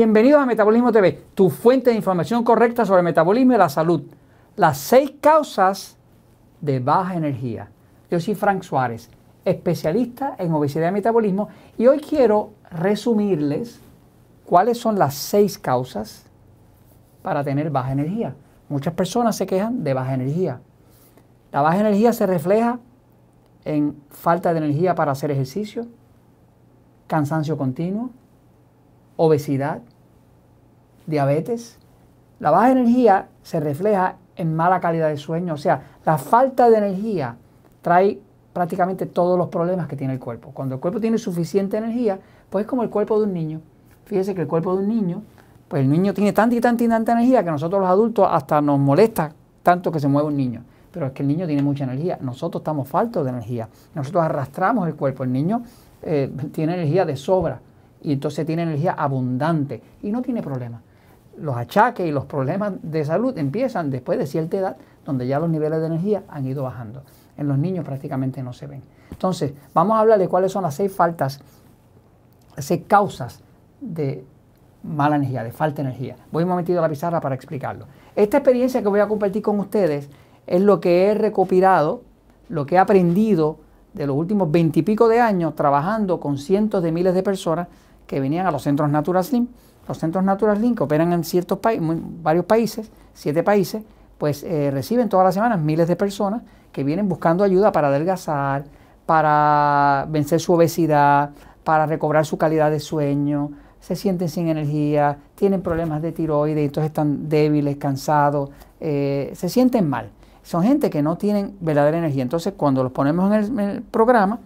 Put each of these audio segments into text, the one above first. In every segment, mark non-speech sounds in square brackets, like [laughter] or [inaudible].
Bienvenidos a Metabolismo TV, tu fuente de información correcta sobre metabolismo y la salud. Las seis causas de baja energía. Yo soy Frank Suárez, especialista en obesidad y metabolismo, y hoy quiero resumirles cuáles son las seis causas para tener baja energía. Muchas personas se quejan de baja energía. La baja energía se refleja en falta de energía para hacer ejercicio, cansancio continuo, obesidad, diabetes. La baja energía se refleja en mala calidad de sueño, o sea, la falta de energía trae prácticamente todos los problemas que tiene el cuerpo. Cuando el cuerpo tiene suficiente energía, pues es como el cuerpo de un niño. Fíjese que el cuerpo de un niño, pues el niño tiene tanta y tanta y tanta energía que nosotros los adultos hasta nos molesta tanto que se mueva un niño. Pero es que el niño tiene mucha energía, nosotros estamos faltos de energía, nosotros arrastramos el cuerpo, el niño eh, tiene energía de sobra y entonces tiene energía abundante y no tiene problemas. Los achaques y los problemas de salud empiezan después de cierta edad, donde ya los niveles de energía han ido bajando. En los niños prácticamente no se ven. Entonces, vamos a hablar de cuáles son las seis faltas, seis causas de mala energía, de falta de energía. Voy a momentito a la pizarra para explicarlo. Esta experiencia que voy a compartir con ustedes es lo que he recopilado, lo que he aprendido de los últimos veintipico de años trabajando con cientos de miles de personas que venían a los centros Natural Slim. Los centros Natural Slim que operan en ciertos países, varios países, siete países, pues eh, reciben todas las semanas miles de personas que vienen buscando ayuda para adelgazar, para vencer su obesidad, para recobrar su calidad de sueño, se sienten sin energía, tienen problemas de tiroides, entonces están débiles, cansados, eh, se sienten mal. Son gente que no tienen verdadera energía. Entonces, cuando los ponemos en el programa,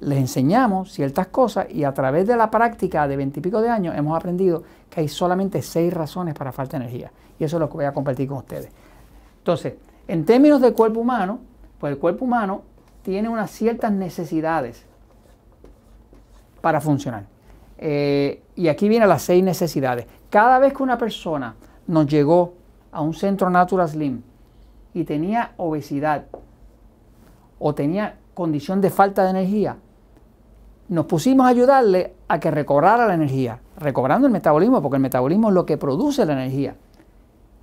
les enseñamos ciertas cosas y a través de la práctica de veintipico de años hemos aprendido que hay solamente seis razones para falta de energía. Y eso es lo que voy a compartir con ustedes. Entonces, en términos del cuerpo humano, pues el cuerpo humano tiene unas ciertas necesidades para funcionar. Eh, y aquí vienen las seis necesidades. Cada vez que una persona nos llegó a un centro Natural Slim y tenía obesidad o tenía condición de falta de energía, nos pusimos a ayudarle a que recobrara la energía, recobrando el metabolismo, porque el metabolismo es lo que produce la energía.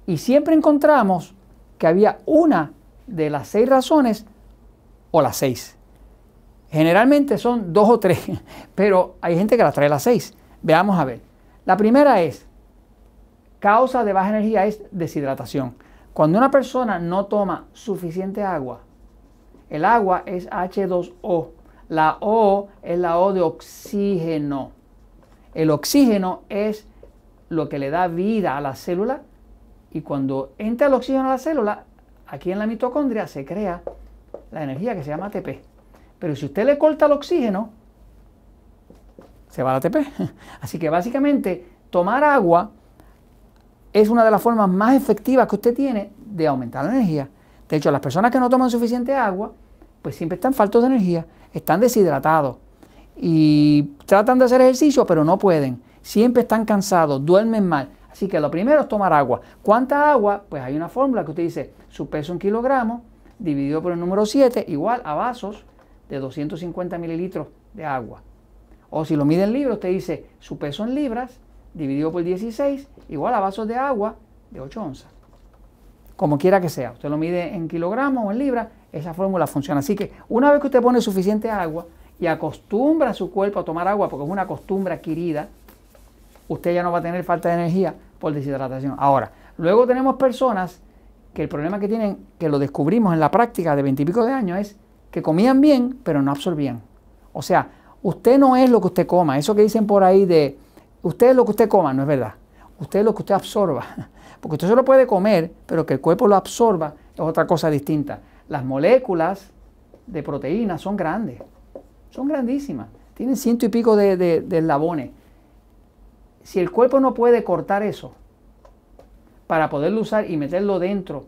Y siempre encontramos que había una de las seis razones o las seis. Generalmente son dos o tres, [laughs] pero hay gente que las trae las seis. Veamos a ver. La primera es, causa de baja energía es deshidratación. Cuando una persona no toma suficiente agua, el agua es H2O, la O es la O de oxígeno. El oxígeno es lo que le da vida a la célula y cuando entra el oxígeno a la célula, aquí en la mitocondria se crea la energía que se llama ATP. Pero si usted le corta el oxígeno, se va la ATP. [laughs] Así que básicamente tomar agua es una de las formas más efectivas que usted tiene de aumentar la energía. De hecho, las personas que no toman suficiente agua pues siempre están faltos de energía, están deshidratados y tratan de hacer ejercicio, pero no pueden. Siempre están cansados, duermen mal. Así que lo primero es tomar agua. ¿Cuánta agua? Pues hay una fórmula que usted dice, su peso en kilogramos dividido por el número 7 igual a vasos de 250 mililitros de agua. O si lo mide en libras, usted dice su peso en libras dividido por 16 igual a vasos de agua de 8 onzas. Como quiera que sea, usted lo mide en kilogramos o en libras, esa fórmula funciona. Así que una vez que usted pone suficiente agua y acostumbra a su cuerpo a tomar agua, porque es una costumbre adquirida, usted ya no va a tener falta de energía por deshidratación. Ahora, luego tenemos personas que el problema que tienen, que lo descubrimos en la práctica de veintipico de años, es que comían bien, pero no absorbían. O sea, usted no es lo que usted coma. Eso que dicen por ahí de usted es lo que usted coma, no es verdad. Usted es lo que usted absorba. [laughs] Porque usted solo puede comer, pero que el cuerpo lo absorba es otra cosa distinta. Las moléculas de proteínas son grandes, son grandísimas, tienen ciento y pico de, de eslabones. Si el cuerpo no puede cortar eso para poderlo usar y meterlo dentro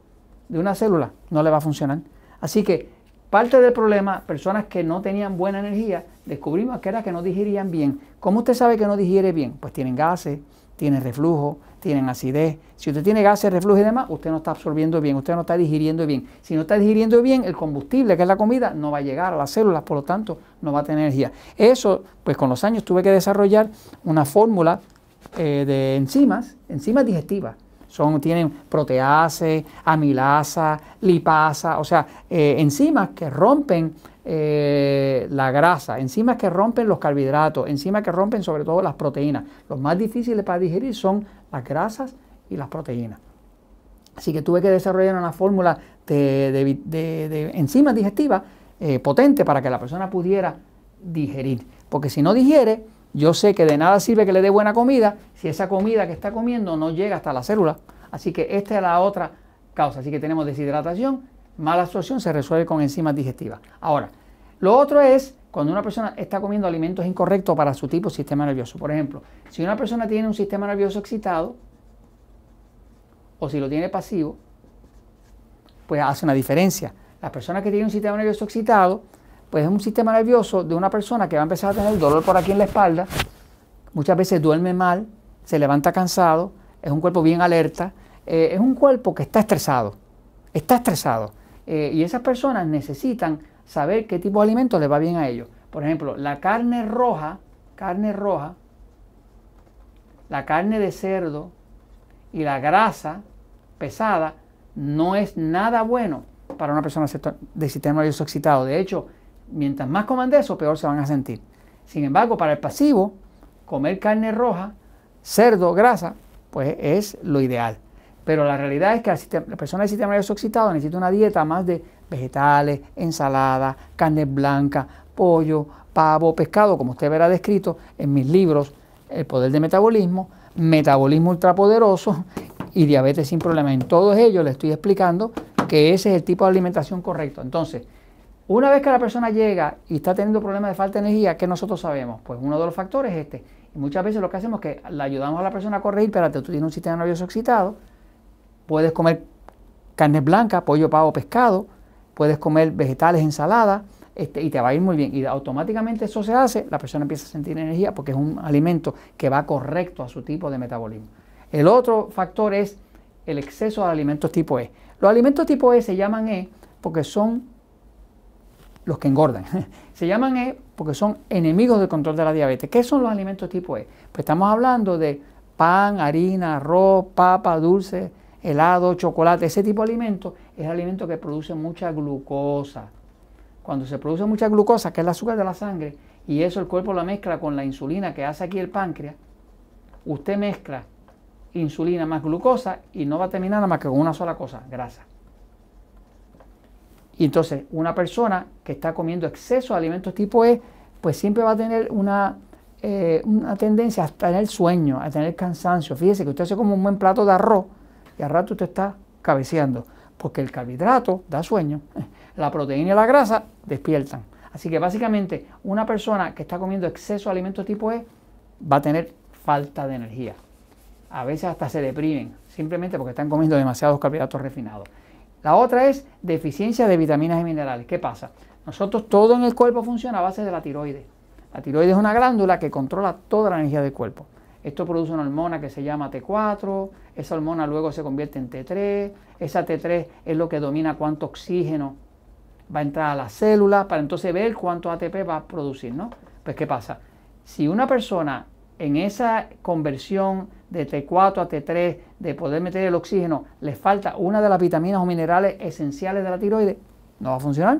de una célula, no le va a funcionar. Así que Parte del problema, personas que no tenían buena energía, descubrimos que era que no digerían bien. ¿Cómo usted sabe que no digiere bien? Pues tienen gases, tienen reflujo, tienen acidez. Si usted tiene gases, reflujo y demás, usted no está absorbiendo bien, usted no está digiriendo bien. Si no está digiriendo bien, el combustible, que es la comida, no va a llegar a las células, por lo tanto, no va a tener energía. Eso, pues con los años tuve que desarrollar una fórmula eh, de enzimas, enzimas digestivas son, tienen protease, amilasa, lipasa, o sea, eh, enzimas que rompen eh, la grasa, enzimas que rompen los carbohidratos, enzimas que rompen sobre todo las proteínas. Los más difíciles para digerir son las grasas y las proteínas. Así que tuve que desarrollar una fórmula de, enzimas digestivas eh, potente para que la persona pudiera digerir. Porque si no digiere, yo sé que de nada sirve que le dé buena comida si esa comida que está comiendo no llega hasta la célula. Así que esta es la otra causa. Así que tenemos deshidratación, mala absorción, se resuelve con enzimas digestivas. Ahora, lo otro es cuando una persona está comiendo alimentos incorrectos para su tipo de sistema nervioso. Por ejemplo, si una persona tiene un sistema nervioso excitado o si lo tiene pasivo, pues hace una diferencia. Las personas que tienen un sistema nervioso excitado pues es un sistema nervioso de una persona que va a empezar a tener dolor por aquí en la espalda, muchas veces duerme mal, se levanta cansado, es un cuerpo bien alerta, eh, es un cuerpo que está estresado, está estresado. Eh, y esas personas necesitan saber qué tipo de alimentos les va bien a ellos. Por ejemplo, la carne roja, carne roja, la carne de cerdo y la grasa pesada no es nada bueno para una persona de sistema nervioso excitado. De hecho, Mientras más coman de eso, peor se van a sentir. Sin embargo, para el pasivo, comer carne roja, cerdo, grasa, pues es lo ideal. Pero la realidad es que la, persona del sistema nervioso excitado necesita una dieta más de vegetales, ensalada, carne blanca, pollo, pavo, pescado, como usted verá descrito en mis libros El poder de metabolismo, Metabolismo ultrapoderoso y Diabetes sin problema. En todos ellos le estoy explicando que ese es el tipo de alimentación correcto. Entonces, una vez que la persona llega y está teniendo problemas de falta de energía, ¿qué nosotros sabemos? Pues uno de los factores es este. Y muchas veces lo que hacemos es que le ayudamos a la persona a corregir, pero tú tienes un sistema nervioso excitado, puedes comer carne blanca pollo, pavo, pescado, puedes comer vegetales, ensaladas, este, y te va a ir muy bien. Y automáticamente eso se hace, la persona empieza a sentir energía porque es un alimento que va correcto a su tipo de metabolismo. El otro factor es el exceso de alimentos tipo E. Los alimentos tipo E se llaman E porque son los que engordan. [laughs] Se llaman E porque son enemigos del control de la diabetes. ¿Qué son los alimentos tipo E? Pues estamos hablando de pan, harina, arroz, papa, dulce, helado, chocolate. Ese tipo de alimentos es alimento que produce mucha glucosa. Cuando se produce mucha glucosa, que es el azúcar de la sangre, y eso el cuerpo la mezcla con la insulina que hace aquí el páncreas, usted mezcla insulina más glucosa y no va a terminar nada más que con una sola cosa, grasa. Y entonces una persona que está comiendo exceso de alimentos tipo E, pues siempre va a tener una, eh, una tendencia a tener sueño, a tener cansancio. Fíjese que usted hace como un buen plato de arroz y al rato usted está cabeceando, porque el carbohidrato da sueño, [laughs] la proteína y la grasa despiertan. Así que básicamente una persona que está comiendo exceso de alimentos tipo E va a tener falta de energía. A veces hasta se deprimen, simplemente porque están comiendo demasiados carbohidratos refinados. La otra es deficiencia de vitaminas y minerales. ¿Qué pasa? Nosotros todo en el cuerpo funciona a base de la tiroides. La tiroides es una glándula que controla toda la energía del cuerpo. Esto produce una hormona que se llama T4, esa hormona luego se convierte en T3, esa T3 es lo que domina cuánto oxígeno va a entrar a las células para entonces ver cuánto ATP va a producir, ¿no? Pues ¿qué pasa? Si una persona en esa conversión de T4 a T3, de poder meter el oxígeno, le falta una de las vitaminas o minerales esenciales de la tiroides, no va a funcionar.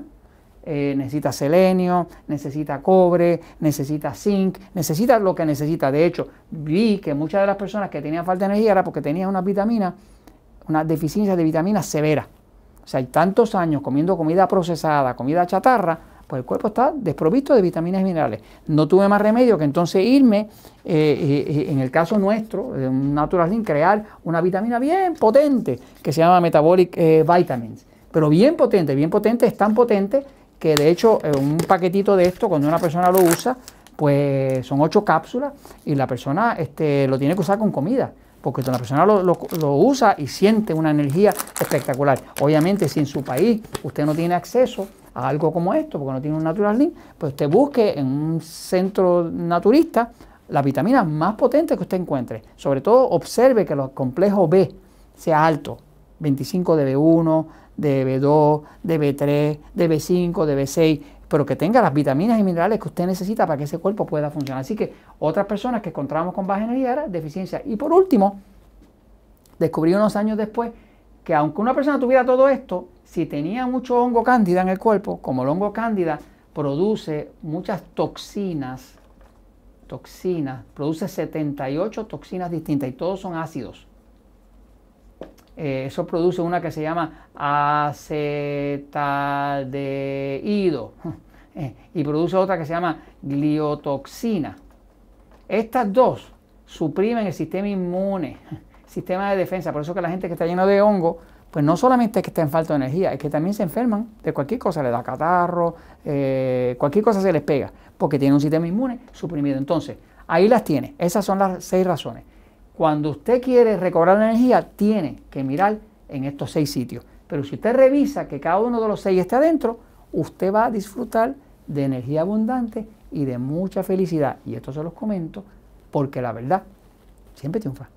Eh, necesita selenio, necesita cobre, necesita zinc, necesita lo que necesita. De hecho, vi que muchas de las personas que tenían falta de energía era porque tenían unas vitaminas, una deficiencia de vitaminas severa. O sea, hay tantos años comiendo comida procesada, comida chatarra, pues el cuerpo está desprovisto de vitaminas y minerales. No tuve más remedio que entonces irme, y eh, eh, eh, en el caso nuestro, de un Natural Link, crear una vitamina bien potente que se llama Metabolic Vitamins. Pero bien potente, bien potente, es tan potente que de hecho un paquetito de esto, cuando una persona lo usa, pues son ocho cápsulas y la persona este, lo tiene que usar con comida porque la persona lo, usa y siente una energía espectacular. Obviamente si en su país usted no tiene acceso algo como esto, porque no tiene un natural link, pues usted busque en un centro naturista las vitaminas más potentes que usted encuentre. Sobre todo observe que los complejos B sea alto, 25 de B1, de B2, de B3, de B5, de B6, pero que tenga las vitaminas y minerales que usted necesita para que ese cuerpo pueda funcionar. Así que otras personas que encontramos con baja energía era deficiencia. Y por último, descubrí unos años después que aunque una persona tuviera todo esto, si tenía mucho hongo cándida en el cuerpo, como el hongo cándida produce muchas toxinas, toxinas, produce 78 toxinas distintas y todos son ácidos. Eh, eso produce una que se llama acetaldehído [laughs] eh, y produce otra que se llama gliotoxina. Estas dos suprimen el sistema inmune, [laughs] sistema de defensa. Por eso que la gente que está llena de hongo pues no solamente es que estén falta de energía, es que también se enferman de cualquier cosa, le da catarro, eh, cualquier cosa se les pega, porque tiene un sistema inmune suprimido. Entonces, ahí las tiene, esas son las seis razones. Cuando usted quiere recobrar la energía, tiene que mirar en estos seis sitios. Pero si usted revisa que cada uno de los seis está adentro, usted va a disfrutar de energía abundante y de mucha felicidad. Y esto se los comento porque la verdad siempre triunfa.